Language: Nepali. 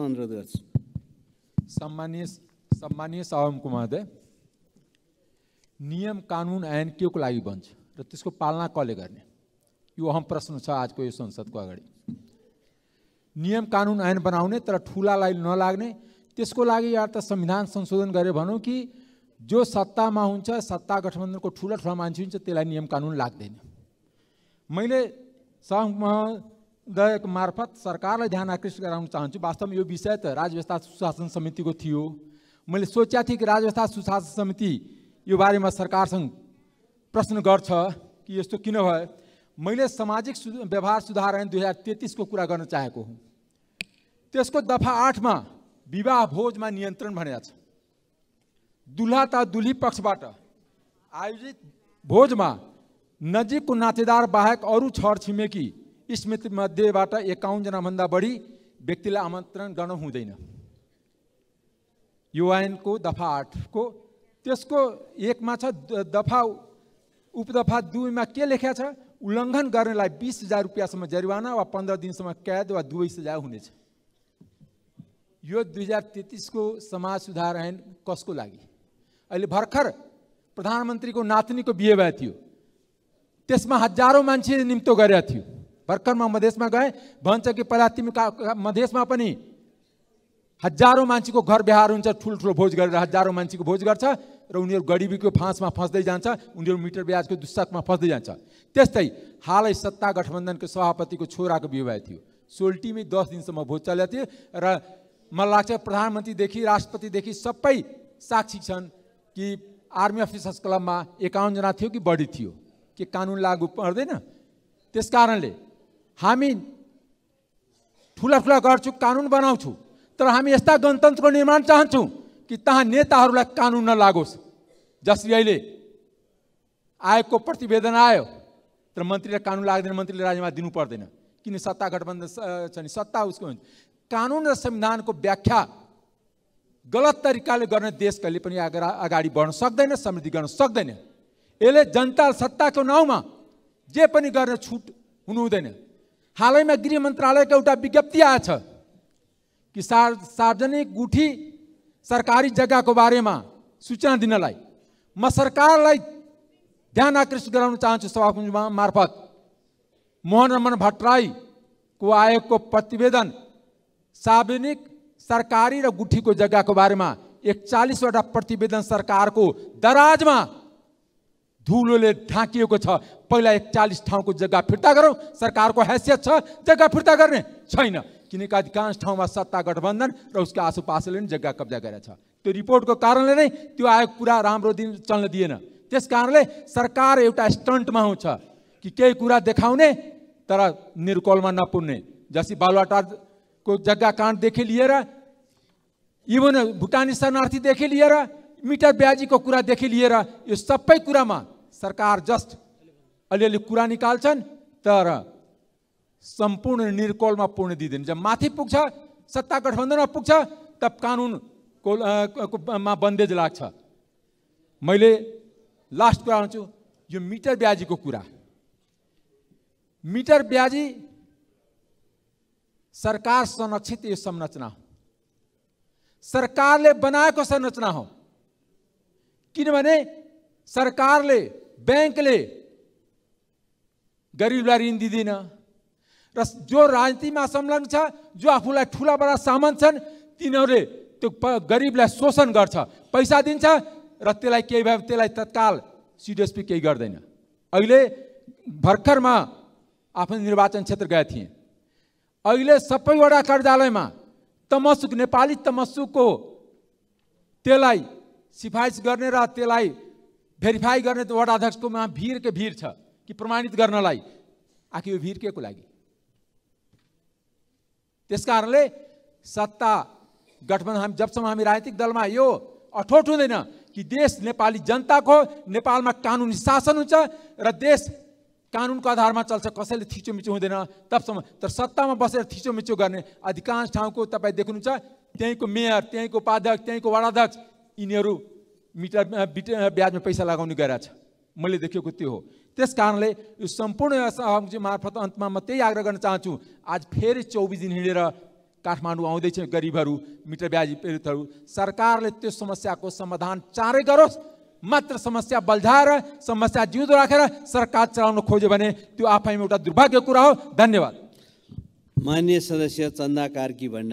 सम्मानीय सम्मानीय सावम कुमार नियम कानुन ऐन के को लागि बन्छ र त्यसको पालना कसले गर्ने यो अहम प्रश्न छ आजको यो संसदको अगाडि नियम कानुन ऐन बनाउने तर ठुलालाई नलाग्ने त्यसको लागि या त संविधान संशोधन गरे भनौँ कि जो सत्तामा हुन्छ सत्ता गठबन्धनको ठुला ठुला मान्छे हुन्छ त्यसलाई नियम कानुन लाग्दैन मैले सावम दयक मार्फत सरकारलाई ध्यान आकर्षित गराउन चाहन्छु वास्तवमा यो विषय त राज्य व्यवस्था सुशासन समितिको थियो मैले सोचेको थिएँ कि राज्य व्यवस्था सुशासन समिति यो बारेमा सरकारसँग प्रश्न गर्छ कि यस्तो किन भयो मैले सामाजिक सु व्यवहार सुधार ऐन दुई हजार तेत्तिसको कुरा गर्न चाहेको हुँ त्यसको दफा आठमा विवाह भोजमा नियन्त्रण भनेको छ दुल्हा त दुल्ही पक्षबाट आयोजित भोजमा नजिकको नातेदार बाहेक अरू छरछिमेकी स्मृतिमध्येबाट एकाउन्नजनाभन्दा बढी व्यक्तिलाई आमन्त्रण गर्न हुँदैन युआइनको दफा आठको त्यसको एकमा छ दफा उपदफा दुईमा के लेखा छ उल्लङ्घन गर्नेलाई बिस हजार रुपियाँसम्म जरिवाना वा पन्ध्र दिनसम्म कैद वा दुवै सजाय हुनेछ यो दुई हजार तेत्तिसको समाज सुधार ऐन कसको लागि अहिले भर्खर प्रधानमन्त्रीको नातिनीको बिहे भएको थियो त्यसमा हजारौँ मान्छे निम्तो गरेका थियो भर्खर म मधेसमा गएँ भन्छ कि पहिला तिमी मधेसमा पनि हजारौँ मान्छेको घर बिहार हुन्छ ठुल्ठुलो भोज गरेर हजारौँ मान्छेको भोज गर्छ र उनीहरू गरिबीको फाँसमा फस्दै जान्छ उनीहरू मिटर ब्याजको दुस्साकमा फस्दै जान्छ त्यस्तै हालै सत्ता गठबन्धनको सभापतिको छोराको विवाह थियो सोल्टीमै दस दिनसम्म भोज चलेको थियो र मलाई लाग्छ प्रधानमन्त्रीदेखि राष्ट्रपतिदेखि सबै साक्षी छन् कि आर्मी अफिसर्स क्लबमा एकाउन्नजना थियो कि बढी थियो के कानुन लागू पर्दैन त्यस कारणले हामी ठुला ठुला गर्छु कानुन बनाउँछु तर हामी यस्ता गणतन्त्रको निर्माण चाहन्छौँ कि तहाँ नेताहरूलाई कानुन नलागोस् जसरी अहिले आयोगको प्रतिवेदन आयो तर मन्त्रीले कानुन लाग्दैन मन्त्रीले राजीनामा दिनु पर्दैन किन सत्ता गठबन्धन छ नि सत्ता उसको हुन्छ कानुन र संविधानको व्याख्या गलत तरिकाले गर्ने देश कहिले पनि अगाडि बढ्न सक्दैन समृद्धि गर्न सक्दैन यसले जनता सत्ताको नाउँमा जे पनि गर्ने छुट हुनु हुँदैन हालैमा गृह मन्त्रालयको एउटा विज्ञप्ति आएछ कि सार् सार्वजनिक गुठी सरकारी जग्गाको बारेमा सूचना दिनलाई म सरकारलाई ध्यान आकर्षित गराउन चाहन्छु सभापुञ्जमा मार्फत मोहन रमन भट्टराईको आयोगको प्रतिवेदन सार्वजनिक सरकारी र गुठीको जग्गाको बारेमा एकचालिसवटा प्रतिवेदन सरकारको दराजमा धुलोले ढाकिएको छ पहिला एकचालिस ठाउँको जग्गा फिर्ता गरौँ सरकारको हैसियत छ जग्गा फिर्ता गर्ने छैन किनकि अधिकांश ठाउँमा सत्ता गठबन्धन र उसको आसुपासले पनि जग्गा कब्जा गरेको छ त्यो रिपोर्टको कारणले नै त्यो आयोग कुरा राम्रो दिन चल्न दिएन त्यस कारणले सरकार एउटा स्टन्टमा हुन्छ कि केही कुरा देखाउने तर निर्कोलमा नपुग्ने जसी बालुवाटारको जग्गा काण्डदेखि लिएर इभन भुटानी शरणार्थीदेखि लिएर मिटर ब्याजीको कुरादेखि लिएर यो सबै कुरामा सरकार जस्ट अलिअलि कुरा निकाल्छन् तर सम्पूर्ण निर्कोलमा पूर्ण दिँदैन जब माथि पुग्छ सत्ता गठबन्धनमा पुग्छ तब मा बन्देज लाग्छ मैले लास्ट कुरा भन्छु यो मिटर ब्याजीको कुरा मिटर ब्याजी सरकार संरक्षित यो संरचना हो सरकारले बनाएको संरचना हो किनभने सरकारले ब्याङ्कले गरिबलाई ऋण दिँदिन र जो राजनीतिमा संलग्न छ जो आफूलाई ठुला बडा सामान छन् तिनीहरूले त्यो गरिबलाई शोषण गर्छ पैसा दिन्छ र त्यसलाई केही भए त्यसलाई तत्काल सिडिएसपी केही गर्दैन अहिले भर्खरमा आफ्नो निर्वाचन क्षेत्र गएका थिएँ अहिले सबैवटा कार्यालयमा तमसुक नेपाली तमसुकको त्यसलाई सिफारिस गर्ने र त्यसलाई भेरिफाई गर्ने त वडा अध्यक्षकोमा भिर के भिर छ कि प्रमाणित गर्नलाई आखिर यो भिर के को लागि त्यस कारणले सत्ता गठबन्धन हामी जबसम्म हामी राजनीतिक दलमा यो अठोट हुँदैन कि देश नेपाली जनताको नेपालमा कानुनी शासन हुन्छ र देश कानुनको आधारमा चल्छ कसैले थिचोमिचो हुँदैन तबसम्म तर सत्तामा बसेर थिचोमिचो गर्ने अधिकांश ठाउँको तपाईँ देख्नुहुन्छ त्यहीँको मेयर त्यहीँको उपाध्यक्ष त्यहीँको वडाध्यक्ष यिनीहरू मिटर बिट ब्याजमा पैसा लगाउने छ मैले देखेको त्यो हो त्यस कारणले यो सम्पूर्ण व्यवस्था मार्फत अन्तमा म त्यही आग्रह गर्न चाहन्छु आज फेरि चौबिस दिन हिँडेर काठमाडौँ आउँदैछ गरिबहरू मिटर ब्याज पीडितहरू सरकारले त्यो समस्याको समाधान चाँडै गरोस् मात्र समस्या बल्झाएर समस्या जिउँदो राखेर सरकार चलाउन खोज्यो भने त्यो आफैमा एउटा दुर्भाग्य कुरा हो धन्यवाद मान्य सदस्य चन्दा कार्की भण्डार